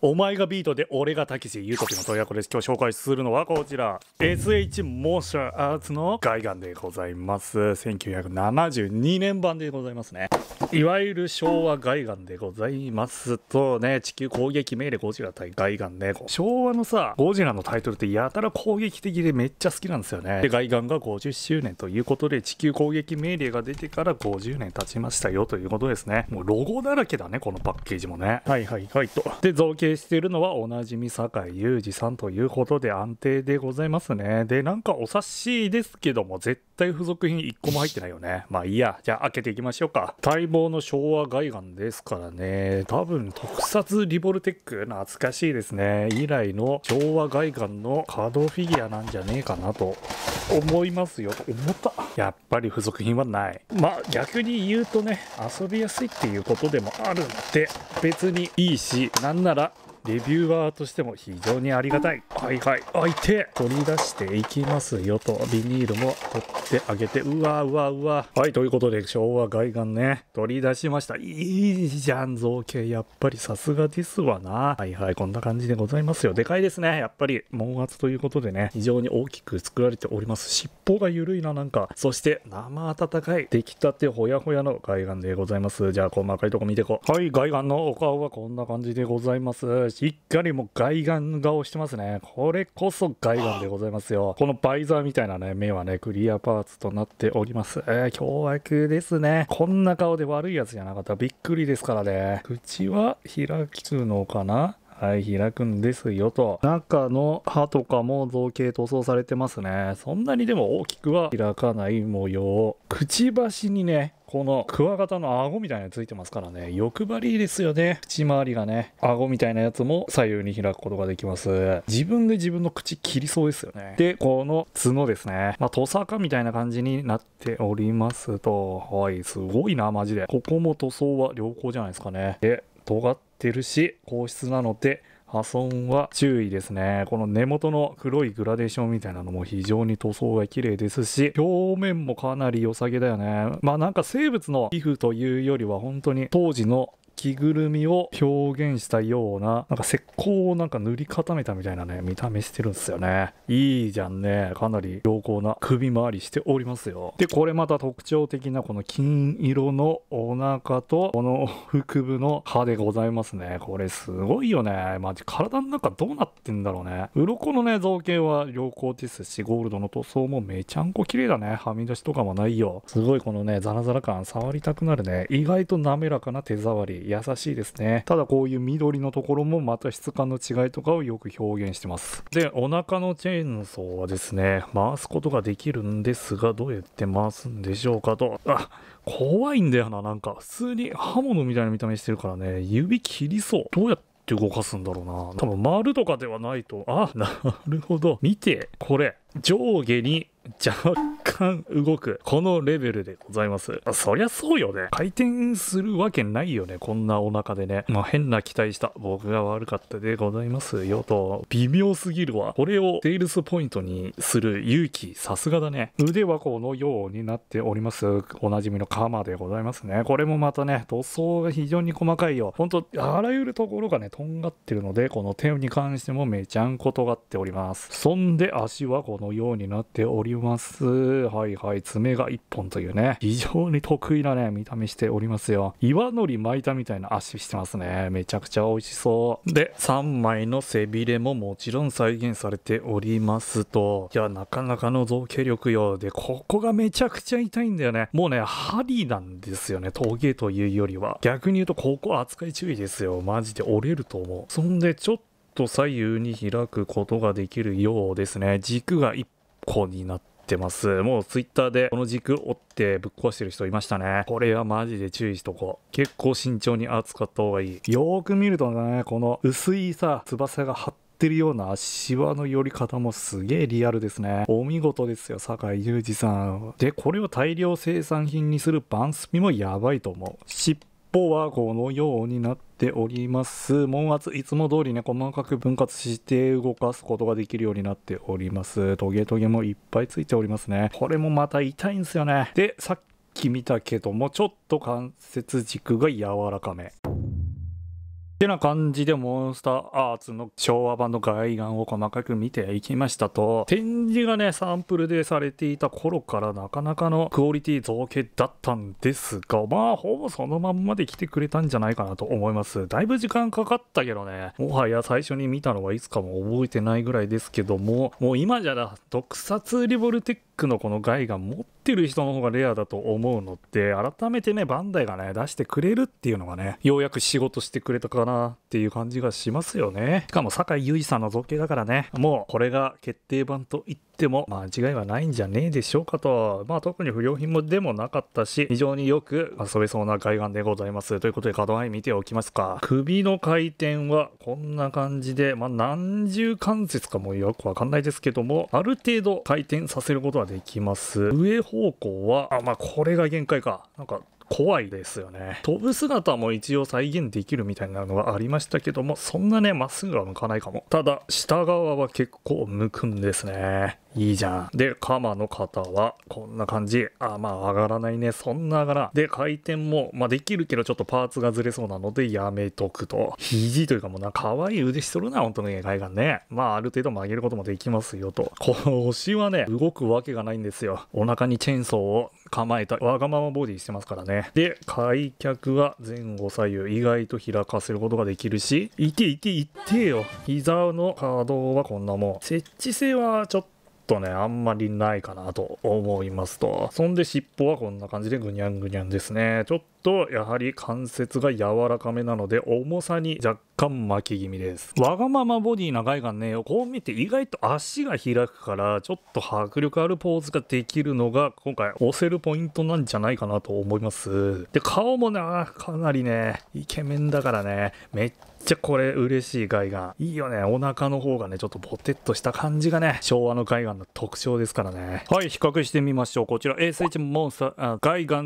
お前がビートで俺がタキシゆうときの親子です今日紹介するのはこちら SH モーシャアーツの外眼でございます1972年版でございますねいわゆる昭和外眼でございますとね地球攻撃命令ゴジラ対外眼ね昭和のさゴジラのタイトルってやたら攻撃的でめっちゃ好きなんですよねで外眼が50周年ということで地球攻撃命令が出てから50年経ちましたよということですねもうロゴだらけだねこのパッケージもねはいはいはいとで造形定しているのはおなじみ酒井裕二さんということで安定でございますね。で、なんかお察しですけども、絶対付属品1個も入ってないよね。まあいいや。じゃあ開けていきましょうか。待望の昭和外眼ですからね。多分特撮リボルテック懐かしいですね。以来の昭和外眼のカードフィギュアなんじゃねえかなと思いますよ。と思った。やっぱり付属品はない。まあ逆に言うとね、遊びやすいっていうことでもあるんで、別にいいし、なんならレビューアーとしても非常にありがたいはいはい開いて取り出していきますよとビニールも取ってあげてうわうわうわはいということで昭和外観ね取り出しましたいいじゃん造形やっぱりさすがですわなはいはいこんな感じでございますよでかいですねやっぱり毛圧ということでね非常に大きく作られております尻尾が緩いななんかそして生温かい出来たてほやほやの外観でございますじゃあ細かいとこ見ていこう。はい外観のお顔はこんな感じでございますしっかりもう外眼顔してますね。これこそ外眼でございますよ。このバイザーみたいなね、目はね、クリアパーツとなっております。えー、凶悪ですね。こんな顔で悪いやつじゃなかったらびっくりですからね。口は開くのかなはい、開くんですよと。中の歯とかも造形塗装されてますね。そんなにでも大きくは開かない模様。くちばしにね、このクワガタの顎みたいなのついてますからね欲張りですよね口周りがね顎みたいなやつも左右に開くことができます自分で自分の口切りそうですよねでこの角ですねまあトサカみたいな感じになっておりますとはいすごいなマジでここも塗装は良好じゃないですかねで尖ってるし硬質なので破損は注意ですね。この根元の黒いグラデーションみたいなのも非常に塗装が綺麗ですし、表面もかなり良さげだよね。まあなんか生物の皮膚というよりは本当に当時の着ぐるみを表現したような、なんか石膏をなんか塗り固めたみたいなね、見た目してるんですよね。いいじゃんね。かなり良好な首回りしておりますよ。で、これまた特徴的なこの金色のお腹と、この腹部の歯でございますね。これすごいよね。マジ体の中どうなってんだろうね。鱗のね、造形は良好ですし、ゴールドの塗装もめちゃんこ綺麗だね。はみ出しとかもないよ。すごいこのね、ザラザラ感触りたくなるね。意外と滑らかな手触り。優しいですねただこういう緑のところもまた質感の違いとかをよく表現してますでお腹のチェーンソーはですね回すことができるんですがどうやって回すんでしょうかとあ怖いんだよななんか普通に刃物みたいな見た目してるからね指切りそうどうやって動かすんだろうな多分丸とかではないとあなるほど見てこれ上下に若干動く、このレベルでございます。そりゃそうよね。回転するわけないよね、こんなお腹でね。まあ、変な期待した。僕が悪かったでございますよと。微妙すぎるわ。これをセールスポイントにする勇気、さすがだね。腕はこのようになっております。おなじみのカマでございますね。これもまたね、塗装が非常に細かいよ。ほんと、あらゆるところがね、とんがってるので、この手に関してもめちゃんことがっております。そんで足はこのようになっております。ます。はいはい、爪が1本というね、非常に得意なね、見た目しておりますよ。岩のり巻いたみたいな足してますね。めちゃくちゃ美味しそう。で、3枚の背びれももちろん再現されておりますと。いや、なかなかの造形力よ。で、ここがめちゃくちゃ痛いんだよね。もうね、針なんですよね、陶芸というよりは。逆に言うと、ここ扱い注意ですよ。マジで折れると思う。そんで、ちょっと左右に開くことができるようですね。軸が1個になっってます。もうツイッターでこの軸折ってぶっ壊してる人いましたね。これはマジで注意しとこう。結構慎重に扱った方がいい。よーく見るとね、この薄いさ、翼が張っててるようなシワの寄り方もすげえリアルですね。お見事ですよ、坂井裕二さん。で、これを大量生産品にするバンスピもやばいと思う。尻尾はこのようになってております。門圧、いつも通りね、細かく分割して動かすことができるようになっております。トゲトゲもいっぱいついておりますね。これもまた痛いんですよね。で、さっき見たけども、ちょっと関節軸が柔らかめ。ってな感じでモンスターアーツの昭和版の外眼を細かく見ていきましたと、展示がね、サンプルでされていた頃からなかなかのクオリティ増形だったんですが、まあほぼそのまんまで来てくれたんじゃないかなと思います。だいぶ時間かかったけどね、もはや最初に見たのはいつかも覚えてないぐらいですけども、もう今じゃな、特撮リボルテッククのこの害が持ってる人の方がレアだと思うのって改めてねバンダイがね出してくれるっていうのがねようやく仕事してくれたかなっていう感じがしますよねしかも酒井優衣さんの造形だからねもうこれが決定版と言っても間違いはないんじゃねえでしょうかとまあ特に不良品もでもなかったし非常によく遊べそうな海岸でございますということで角合い見ておきますか首の回転はこんな感じでまあ何重関節かもよくわかんないですけどもある程度回転させることはできます。上方向は、あ、まあ、これが限界か。なんか、怖いですよね。飛ぶ姿も一応再現できるみたいなのがありましたけども、そんなね、まっすぐは向かないかも。ただ、下側は結構向くんですね。いいじゃん。で、鎌の方は、こんな感じ。あ、まあ、上がらないね。そんな上がらん。で、回転も、まあ、できるけど、ちょっとパーツがずれそうなので、やめとくと。肘というかもうな、可愛い腕しとるな、本当の外観ね。まあ、ある程度曲げることもできますよと。この腰はね、動くわけがないんですよ。お腹にチェーンソーを構えた、わがままボディしてますからね。で、開脚は前後左右、意外と開かせることができるし、いていていってよ。膝の可動はこんなもん。設置性はちょっととね、あんまりないかなと思いますと。そんで尻尾はこんな感じでぐにゃんぐにゃんですね。ちょっとやはり関節が柔らかめなので、重さに若干巻き気味です。わがままボディ長いイガね、こう見て意外と足が開くから、ちょっと迫力あるポーズができるのが、今回押せるポイントなんじゃないかなと思います。で、顔もね、かなりね、イケメンだからね、めっちゃこれ嬉しい海岸。いいよね。お腹の方がね、ちょっとボテッとした感じがね、昭和の海岸の特徴ですからね。はい、比較してみましょう。こちら、SH モンスター、海岸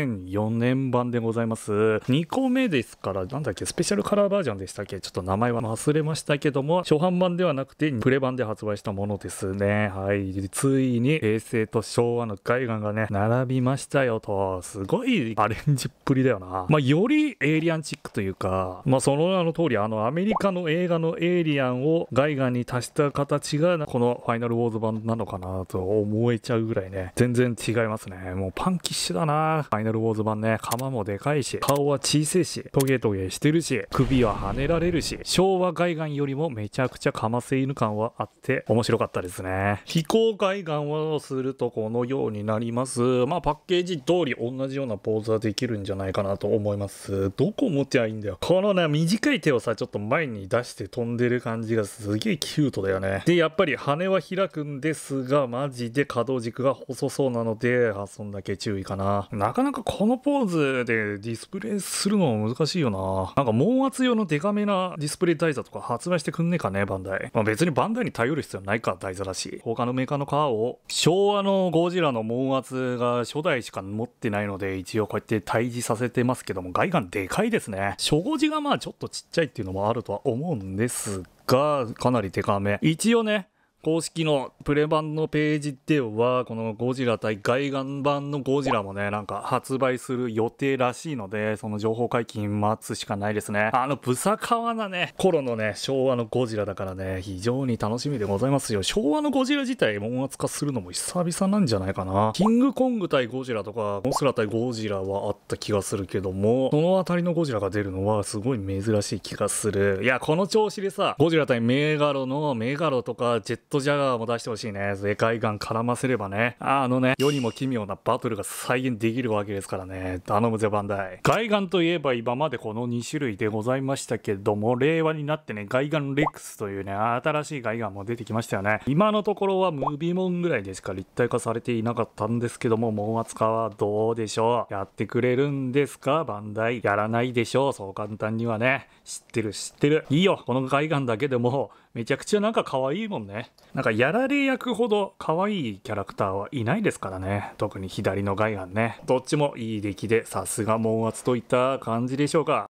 2004年版でございます。2個目ですから、なんだっけ、スペシャルカラーバージョンでしたっけちょっと名前は忘れましたけども、初版版ではなくて、プレ版で発売したものですね。はい。ついに、平成と昭和の海岸がね、並びましたよと、すごいアレンジっぷりだよな。まあ、よりエイリアンチックというか、まあ、その名の通りあのアメリカの映画のエイリアンを外ンに足した形がこのファイナルウォーズ版なのかなと思えちゃうぐらいね全然違いますねもうパンキッシュだなファイナルウォーズ版ね釜もでかいし顔は小さいしトゲトゲしてるし首は跳ねられるし昭和外眼よりもめちゃくちゃかませ犬感はあって面白かったですね飛行外観をするとこのようになりますまあパッケージ通り同じようなポーズはできるんじゃないかなと思いますどこ持っばいいんだよこのね短い手をさ、ちょっと前に出して飛んでる感じがすげえキュートだよね。で、やっぱり羽は開くんですが、マジで可動軸が細そうなので、そんだけ注意かな。なかなかこのポーズでディスプレイするのも難しいよな。なんか毛圧用のデカめなディスプレイ台座とか発売してくんねえかね、バンダイ。まあ別にバンダイに頼る必要ないか、台座だし。他のメーカーの皮を、昭和のゴジラの毛圧が初代しか持ってないので、一応こうやって対峙させてますけども、外観でかいですね。初号時がまあちょっとちっちゃいっていうのもあるとは思うんですが、かなりデカめ。一応ね、公式のプレ版のページでは、このゴジラ対外眼版のゴジラもね、なんか発売する予定らしいので、その情報解禁待つしかないですね。あの、ブサカワなね、頃のね、昭和のゴジラだからね、非常に楽しみでございますよ。昭和のゴジラ自体、音圧化するのも久々なんじゃないかな。キングコング対ゴジラとか、モスラ対ゴジラはあった気がするけども、そのあたりのゴジラが出るのはすごい珍しい気がする。いや、この調子でさ、ゴジラ対メガロのメガロとか、ジェット外ジャガーも出してほしいね。世界観絡ませればね。あのね、世にも奇妙なバトルが再現できるわけですからね。頼むぜ、バンダイ。外観といえば今までこの2種類でございましたけども、令和になってね、外観レックスというね、新しい外観も出てきましたよね。今のところはムービーモンぐらいでしか立体化されていなかったんですけども、もう扱はどうでしょう。やってくれるんですか、バンダイ。やらないでしょう、そう簡単にはね。知ってる知ってるいいよこの外観だけでもめちゃくちゃなんか可愛いもんねなんかやられ役ほど可愛いキャラクターはいないですからね特に左の外観ねどっちもいい出来でさすが猛圧といった感じでしょうか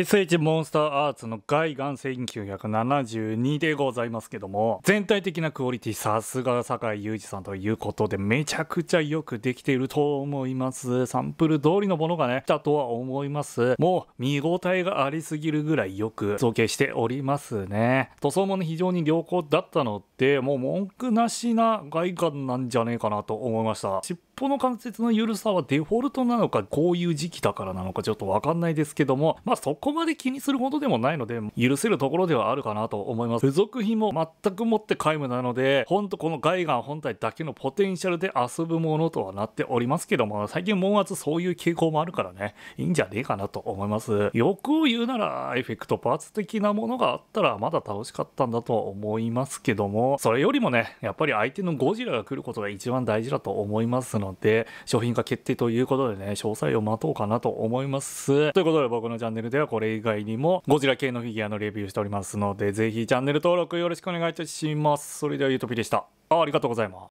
SH モンスターアーツのガイガン1972でございますけども、全体的なクオリティさすが坂井裕二さんということで、めちゃくちゃよくできていると思います。サンプル通りのものがね、来たとは思います。もう見応えがありすぎるぐらいよく造形しておりますね。塗装もね、非常に良好だったので、もう文句なしな外観なんじゃねえかなと思いました。失歩の関節の緩さはデフォルトなのか、こういう時期だからなのかちょっとわかんないですけども、まあそこまで気にすることでもないので、許せるところではあるかなと思います。付属品も全くもって皆無なので、ほんとこのガイガン本体だけのポテンシャルで遊ぶものとはなっておりますけども、最近モ圧そういう傾向もあるからね、いいんじゃねえかなと思います。欲を言うなら、エフェクトパーツ的なものがあったらまだ楽しかったんだと思いますけども、それよりもね、やっぱり相手のゴジラが来ることが一番大事だと思いますので、ので、商品化決定ということでね、詳細を待とうかなと思います。ということで僕のチャンネルではこれ以外にも、ゴジラ系のフィギュアのレビューしておりますので、ぜひチャンネル登録よろしくお願いいたします。それではゆとぴでした。あありがとうございます。